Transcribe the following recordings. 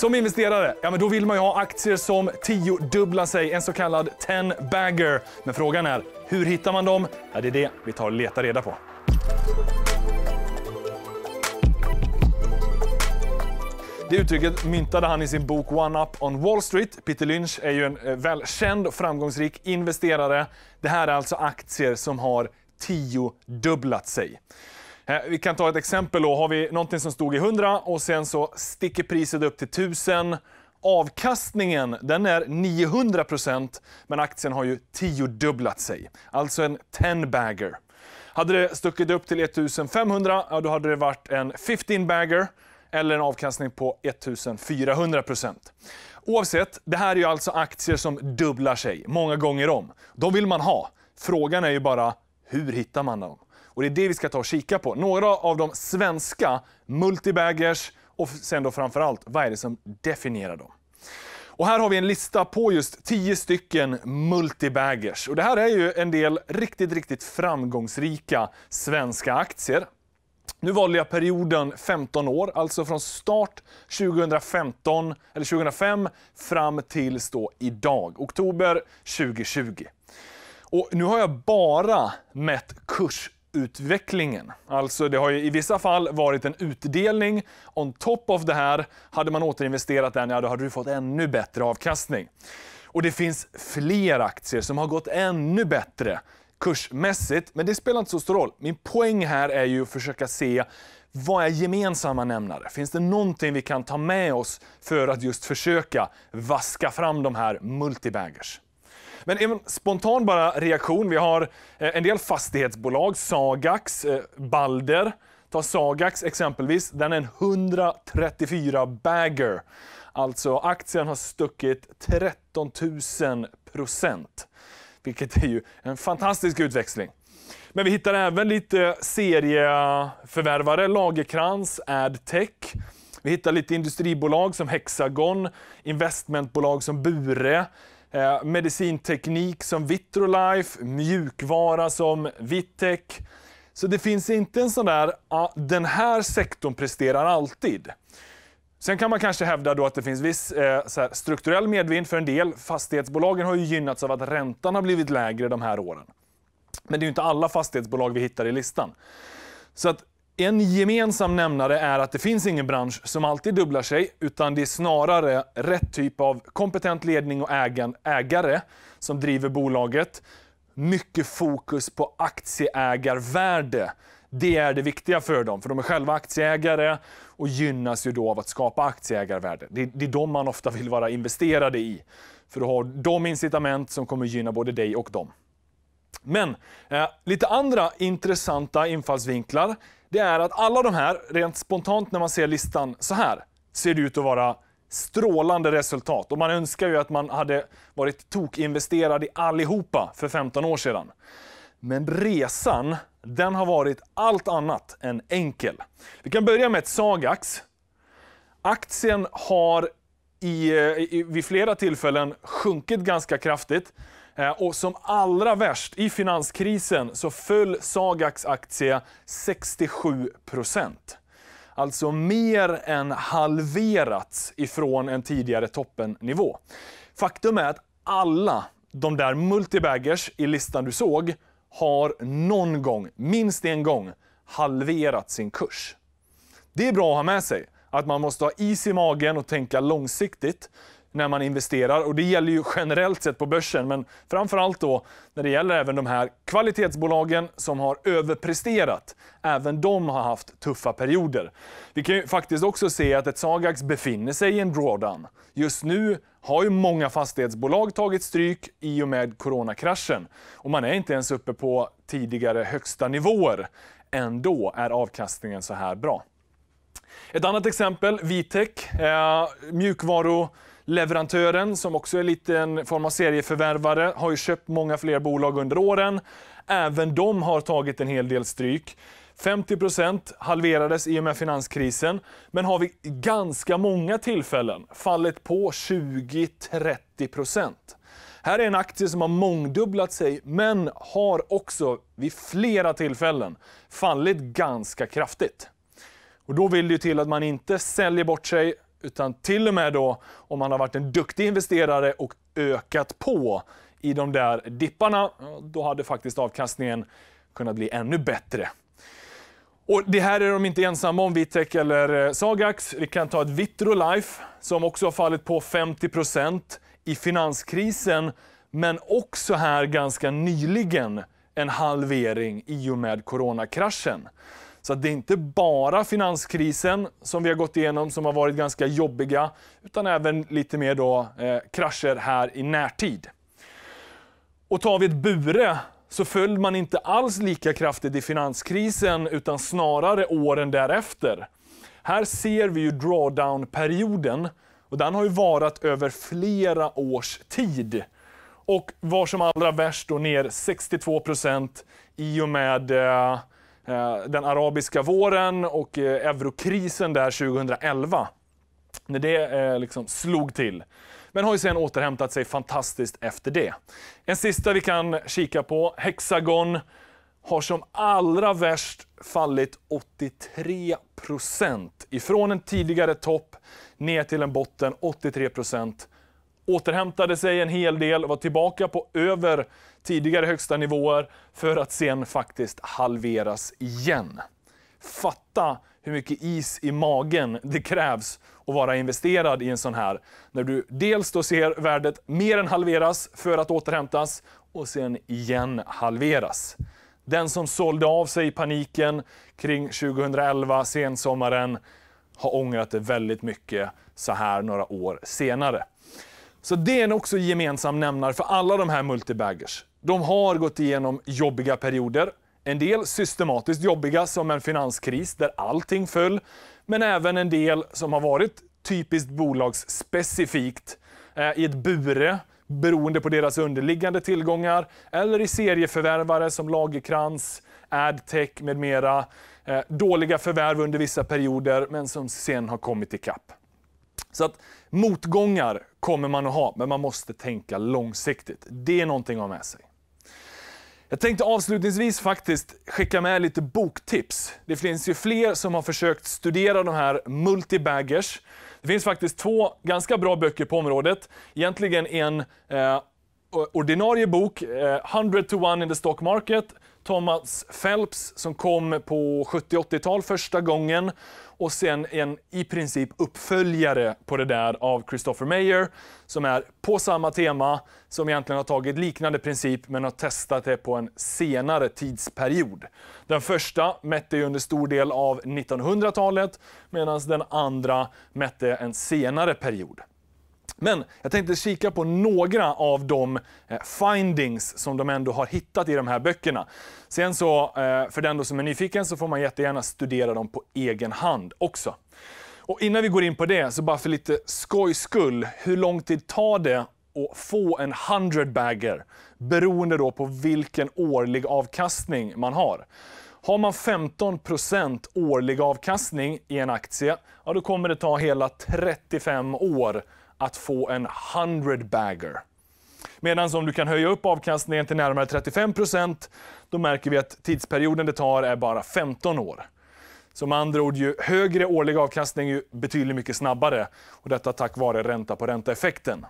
Som investerare, ja men då vill man ju ha aktier som tiodubblar sig, en så kallad 10-bagger. Men frågan är, hur hittar man dem? Ja, det är det vi tar och letar reda på. Det uttrycket myntade han i sin bok One Up on Wall Street. Peter Lynch är ju en eh, välkänd och framgångsrik investerare. Det här är alltså aktier som har tiodubbblat sig. Eh, vi kan ta ett exempel. Då har vi någonting som stod i 100 och sen så sticker priset upp till 1000. Avkastningen den är 900 procent, men aktien har ju tiodubblat sig. Alltså en 10-bagger. Hade det stuckit upp till 1500, ja, då hade det varit en 15-bagger eller en avkastning på 1400 procent. Oavsett, det här är ju alltså aktier som dubblar sig många gånger om. De vill man ha. Frågan är ju bara, hur hittar man dem? Och det är det vi ska ta och kika på. Några av de svenska multibaggers och sen då framförallt, vad är det som definierar dem? Och här har vi en lista på just 10 stycken multibaggers. Och det här är ju en del riktigt, riktigt framgångsrika svenska aktier. Nu valde jag perioden 15 år, alltså från start 2015, eller 2005 fram tills då idag, oktober 2020. Och nu har jag bara mätt kurs utvecklingen. Alltså det har ju i vissa fall varit en utdelning. On top of det här, hade man återinvesterat den, ja då hade du fått ännu bättre avkastning. Och det finns fler aktier som har gått ännu bättre kursmässigt, men det spelar inte så stor roll. Min poäng här är ju att försöka se vad är gemensamma nämnare? Finns det någonting vi kan ta med oss för att just försöka vaska fram de här multibaggers? Men en spontan bara reaktion. Vi har eh, en del fastighetsbolag, Sagax, eh, Balder. Ta Sagax exempelvis, den är en 134 bagger. Alltså aktien har stuckit 13 000 procent. Vilket är ju en fantastisk utväxling. Men vi hittar även lite serieförvärvare, Lagerkrans, AdTech. Vi hittar lite industribolag som Hexagon, investmentbolag som Bure, Eh, medicinteknik som Vitrolife, mjukvara som Vitec. Så det finns inte en sån där, ah, den här sektorn presterar alltid. Sen kan man kanske hävda då att det finns viss eh, här, strukturell medvind för en del. Fastighetsbolagen har ju gynnats av att räntan har blivit lägre de här åren. Men det är ju inte alla fastighetsbolag vi hittar i listan. Så att en gemensam nämnare är att det finns ingen bransch som alltid dubblar sig, utan det är snarare rätt typ av kompetent ledning och ägare som driver bolaget. Mycket fokus på aktieägarvärde. Det är det viktiga för dem, för de är själva aktieägare och gynnas ju då av att skapa aktieägarvärde. Det är, de man ofta vill vara investerade i, för då har de incitament som kommer gynna både dig och dem. Men eh, lite andra intressanta infallsvinklar det är att alla de här, rent spontant när man ser listan så här, ser det ut att vara strålande resultat. Och man önskar ju att man hade varit tokinvesterad i allihopa för 15 år sedan. Men resan, den har varit allt annat än enkel. Vi kan börja med ett Sagax. Aktien har i, eh, i, vid flera tillfällen sjunkit ganska kraftigt. Eh, och som allra värst i finanskrisen så föll Sagax aktie 67 procent. Alltså mer än halverats ifrån en tidigare toppennivå. Faktum är att alla de där multibaggers i listan du såg har någon gång, minst en gång, halverat sin kurs. Det är bra att ha med sig, att man måste ha is i magen och tänka långsiktigt när man investerar. Och det gäller ju generellt sett på börsen, men framförallt då när det gäller även de här kvalitetsbolagen som har överpresterat. Även de har haft tuffa perioder. Vi kan ju faktiskt också se att ett Sagax befinner sig i en drawdown. Just nu har ju många fastighetsbolag tagit stryk i och med coronakraschen. Och man är inte ens uppe på tidigare högsta nivåer. Ändå är avkastningen så här bra. Ett annat exempel, Vitec, eh, mjukvaru leverantören, som också är lite en form av serieförvärvare, har ju köpt många fler bolag under åren. Även de har tagit en hel del stryk. 50 halverades i och med finanskrisen, men har vi ganska många tillfällen fallit på 20-30 Här är en aktie som har mångdubblat sig, men har också vid flera tillfällen fallit ganska kraftigt. Och då vill det ju till att man inte säljer bort sig utan till och med då om man har varit en duktig investerare och ökat på i de där dipparna, då hade faktiskt avkastningen kunnat bli ännu bättre. Och Det här är de inte ensamma om, Vitec eller eh, Sagax. Vi kan ta ett Vitrolife som också har fallit på 50 i finanskrisen, men också här ganska nyligen en halvering i och med coronakraschen. Så det är inte bara finanskrisen som vi har gått igenom som har varit ganska jobbiga, utan även lite mer då, eh, krascher här i närtid. Och tar vi ett Bure så föll man inte alls lika kraftigt i finanskrisen utan snarare åren därefter. Här ser vi ju drawdown-perioden och den har ju varat över flera års tid. Och var som allra värst då ner 62 i och med eh, Eh, den arabiska våren och eh, eurokrisen där 2011. När det eh, liksom slog till. Men har ju sen återhämtat sig fantastiskt efter det. En sista vi kan kika på, Hexagon har som allra värst fallit 83 Ifrån en tidigare topp ner till en botten 83 Återhämtade sig en hel del var tillbaka på över tidigare högsta nivåer för att sen faktiskt halveras igen. Fatta hur mycket is i magen det krävs att vara investerad i en sån här. När du dels då ser värdet mer än halveras för att återhämtas och sen igen halveras. Den som sålde av sig i paniken kring 2011, sensommaren, har ångrat det väldigt mycket så här några år senare. Så det är också gemensam nämnare för alla de här multibaggers. De har gått igenom jobbiga perioder. En del systematiskt jobbiga, som en finanskris där allting föll. Men även en del som har varit typiskt bolagsspecifikt. Eh, I ett bure, beroende på deras underliggande tillgångar. Eller i serieförvärvare som Lagerkrans, Adtech med mera. Eh, dåliga förvärv under vissa perioder, men som sen har kommit ikapp. Så att motgångar kommer man att ha, men man måste tänka långsiktigt. Det är någonting att ha med sig. Jag tänkte avslutningsvis faktiskt skicka med lite boktips. Det finns ju fler som har försökt studera de här multibaggers. Det finns faktiskt två ganska bra böcker på området. Egentligen en eh, ordinarie bok, eh, 100 to 1 in the stock market, Thomas Phelps som kom på 70-80-tal första gången och sen en i princip uppföljare på det där av Christopher Mayer som är på samma tema, som egentligen har tagit liknande princip men har testat det på en senare tidsperiod. Den första mätte ju under stor del av 1900-talet medan den andra mätte en senare period. Men jag tänkte kika på några av de eh, findings som de ändå har hittat i de här böckerna. Sen så, eh, för den som är nyfiken, så får man jättegärna studera dem på egen hand också. Och innan vi går in på det, så bara för lite skojs skull, hur lång tid tar det att få en 100-bagger? Beroende då på vilken årlig avkastning man har. Har man 15 årlig avkastning i en aktie, ja, då kommer det ta hela 35 år att få en 100-bagger. Medan om du kan höja upp avkastningen till närmare 35 då märker vi att tidsperioden det tar är bara 15 år. Så med andra ord, ju högre årlig avkastning ju betydligt mycket snabbare. Och detta tack vare ränta på ränta-effekten.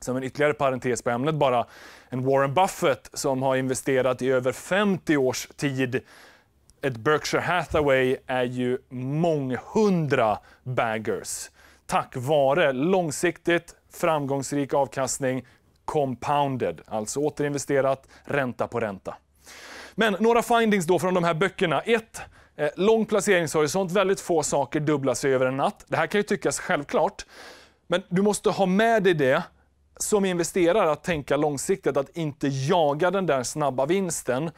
Som en ytterligare parentes på ämnet bara, en Warren Buffett som har investerat i över 50 års tid ett Berkshire Hathaway är ju månghundra baggers tack vare långsiktigt framgångsrik avkastning compounded, alltså återinvesterat ränta på ränta. Men några findings då från de här böckerna. 1. Eh, lång placeringshorisont, väldigt få saker dubblar sig över en natt. Det här kan ju tyckas självklart, men du måste ha med dig det som investerare att tänka långsiktigt, att inte jaga den där snabba vinsten.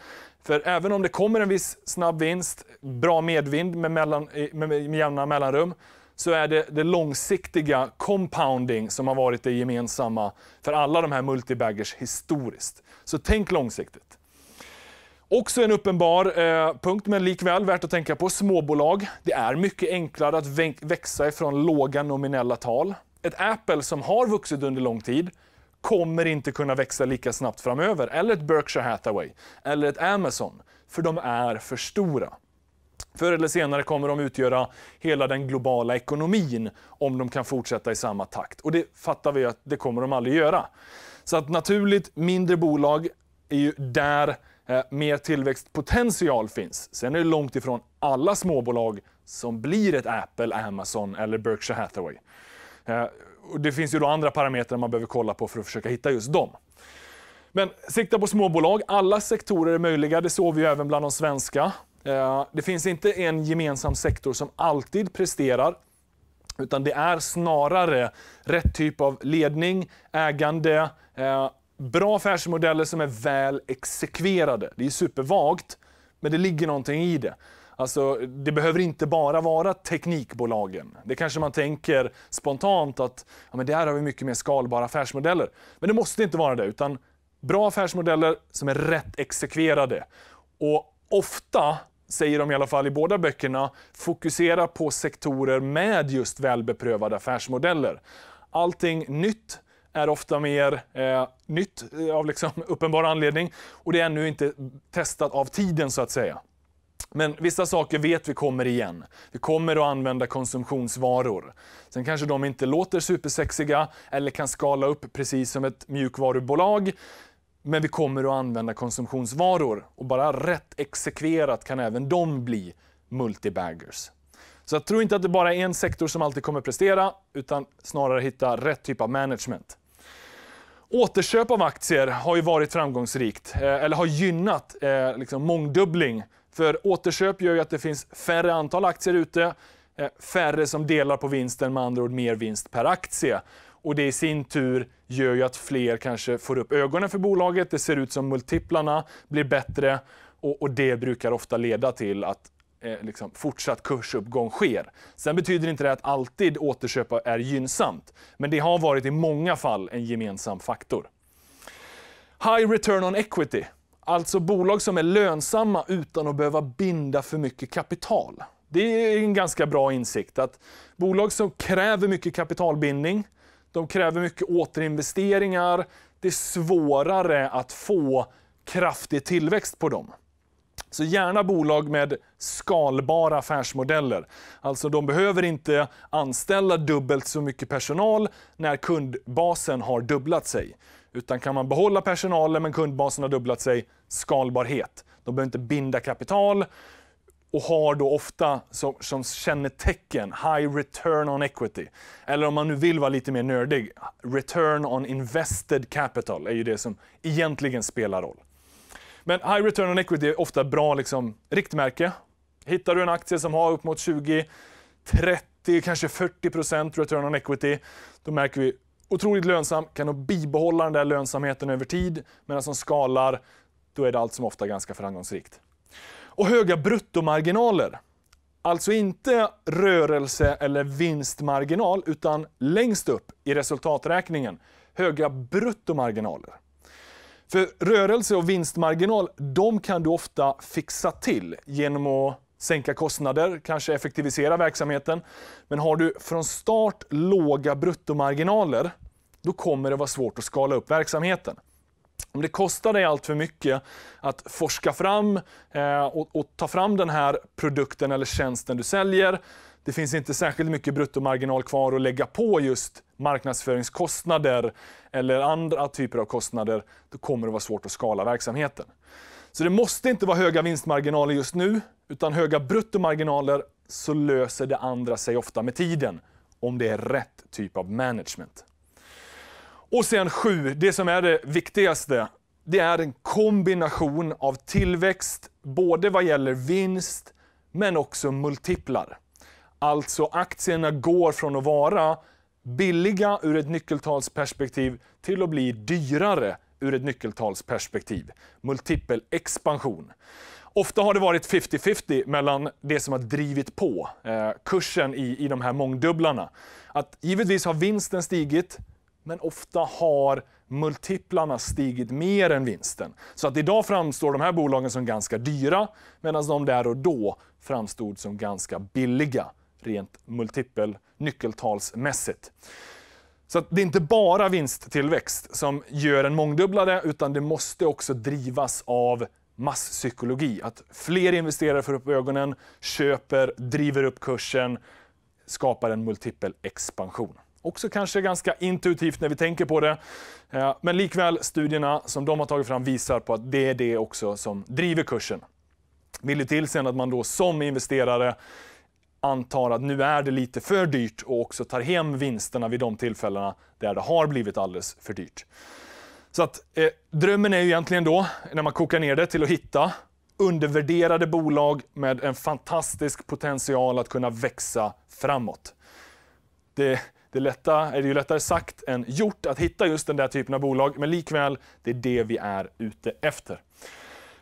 För även om det kommer en viss snabb vinst, bra medvind med, mellan, med, med jämna mellanrum, så är det det långsiktiga compounding som har varit det gemensamma för alla de här multibaggers historiskt. Så tänk långsiktigt. Också en uppenbar eh, punkt, men likväl värt att tänka på, småbolag. Det är mycket enklare att växa ifrån låga nominella tal. Ett Apple som har vuxit under lång tid kommer inte kunna växa lika snabbt framöver. Eller ett Berkshire Hathaway, eller ett Amazon, för de är för stora. Förr eller senare kommer de utgöra hela den globala ekonomin om de kan fortsätta i samma takt. Och det fattar vi att det kommer de aldrig göra. Så att naturligt mindre bolag är ju där eh, mer tillväxtpotential finns. Sen är det långt ifrån alla småbolag som blir ett Apple, Amazon eller Berkshire Hathaway. Eh, och det finns ju då andra parametrar man behöver kolla på för att försöka hitta just dem. Men sikta på småbolag. Alla sektorer är möjliga. Det såg vi ju även bland de svenska. Eh, det finns inte en gemensam sektor som alltid presterar, utan det är snarare rätt typ av ledning, ägande, eh, bra affärsmodeller som är väl exekverade. Det är supervagt, men det ligger någonting i det. Alltså, det behöver inte bara vara teknikbolagen. Det kanske man tänker spontant att ja, men där har vi mycket mer skalbara affärsmodeller. Men det måste inte vara det, utan bra affärsmodeller som är rätt exekverade. Och ofta säger de i alla fall i båda böckerna, fokusera på sektorer med just välbeprövade affärsmodeller. Allting nytt är ofta mer eh, nytt eh, av liksom uppenbar anledning och det är ännu inte testat av tiden så att säga. Men vissa saker vet vi kommer igen. Vi kommer att använda konsumtionsvaror. Sen kanske de inte låter supersexiga eller kan skala upp precis som ett mjukvarubolag. Men vi kommer att använda konsumtionsvaror och bara rätt exekverat kan även de bli multibaggers. Så jag tror inte att det bara är en sektor som alltid kommer prestera, utan snarare hitta rätt typ av management. Återköp av aktier har ju varit framgångsrikt, eh, eller har gynnat eh, liksom mångdubbling. För återköp gör ju att det finns färre antal aktier ute, eh, färre som delar på vinsten, med andra ord mer vinst per aktie och det i sin tur gör ju att fler kanske får upp ögonen för bolaget. Det ser ut som multiplarna blir bättre och, och det brukar ofta leda till att eh, liksom, fortsatt kursuppgång sker. Sen betyder inte det att alltid återköp är gynnsamt, men det har varit i många fall en gemensam faktor. High return on equity, alltså bolag som är lönsamma utan att behöva binda för mycket kapital. Det är en ganska bra insikt att bolag som kräver mycket kapitalbindning de kräver mycket återinvesteringar. Det är svårare att få kraftig tillväxt på dem. Så gärna bolag med skalbara affärsmodeller. Alltså de behöver inte anställa dubbelt så mycket personal när kundbasen har dubblat sig. Utan kan man behålla personalen men kundbasen har dubblat sig, skalbarhet. De behöver inte binda kapital och har då ofta som, som kännetecken high return on equity. Eller om man nu vill vara lite mer nördig, return on invested capital är ju det som egentligen spelar roll. Men high return on equity är ofta bra liksom, riktmärke. Hittar du en aktie som har upp mot 20, 30, kanske 40 return on equity, då märker vi otroligt lönsam, kan nog bibehålla den där lönsamheten över tid, medan som skalar, då är det allt som ofta ganska framgångsrikt och höga bruttomarginaler. Alltså inte rörelse eller vinstmarginal, utan längst upp i resultaträkningen. Höga bruttomarginaler. För rörelse och vinstmarginal, de kan du ofta fixa till genom att sänka kostnader, kanske effektivisera verksamheten. Men har du från start låga bruttomarginaler, då kommer det vara svårt att skala upp verksamheten om det kostar dig allt för mycket att forska fram eh, och, och, ta fram den här produkten eller tjänsten du säljer, det finns inte särskilt mycket bruttomarginal kvar att lägga på just marknadsföringskostnader eller andra typer av kostnader, då kommer det vara svårt att skala verksamheten. Så det måste inte vara höga vinstmarginaler just nu, utan höga bruttomarginaler så löser det andra sig ofta med tiden, om det är rätt typ av management. Och sen sju, det som är det viktigaste, det är en kombination av tillväxt, både vad gäller vinst, men också multiplar. Alltså aktierna går från att vara billiga ur ett nyckeltalsperspektiv till att bli dyrare ur ett nyckeltalsperspektiv. Multipel expansion. Ofta har det varit 50-50 mellan det som har drivit på eh, kursen i, i de här mångdubblarna. Att givetvis har vinsten stigit, men ofta har multiplarna stigit mer än vinsten. Så att idag framstår de här bolagen som ganska dyra, medan de där och då framstod som ganska billiga rent multipel nyckeltalsmässigt. Så det är inte bara vinsttillväxt som gör en mångdubblade, utan det måste också drivas av masspsykologi. Att fler investerare får upp ögonen, köper, driver upp kursen, skapar en multipel expansion. Också kanske ganska intuitivt när vi tänker på det. Eh, men likväl, studierna som de har tagit fram visar på att det är det också som driver kursen. Vill det till sen att man då som investerare antar att nu är det lite för dyrt och också tar hem vinsterna vid de tillfällena där det har blivit alldeles för dyrt. Så att eh, drömmen är ju egentligen då, när man kokar ner det till att hitta undervärderade bolag med en fantastisk potential att kunna växa framåt. Det, det är, lätta, det ju lättare sagt än gjort att hitta just den där typen av bolag, men likväl, det är det vi är ute efter.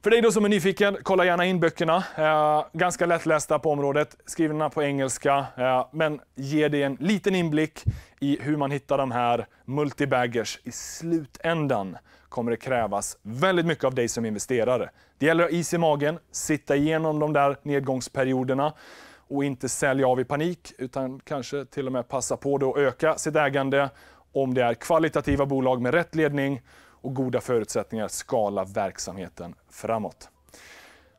För dig då som är nyfiken, kolla gärna in böckerna. Eh, ganska lättlästa på området, skrivna på engelska, eh, men ger dig en liten inblick i hur man hittar de här multibaggers. I slutändan kommer det krävas väldigt mycket av dig som investerare. Det gäller att ha is i magen, sitta igenom de där nedgångsperioderna och inte sälja av i panik utan kanske till och med passa på att öka sitt ägande om det är kvalitativa bolag med rätt ledning och goda förutsättningar att skala verksamheten framåt.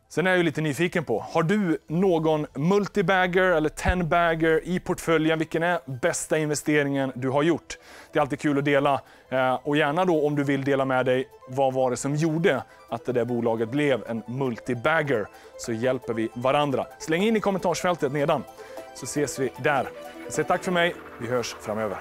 Sen är jag ju lite nyfiken på, har du någon multibagger eller tenbagger i portföljen? Vilken är bästa investeringen du har gjort? Det är alltid kul att dela eh, och gärna då om du vill dela med dig vad var det som gjorde att det där bolaget blev en multibagger så hjälper vi varandra. Släng in i kommentarsfältet nedan så ses vi där. Så tack för mig, vi hörs framöver.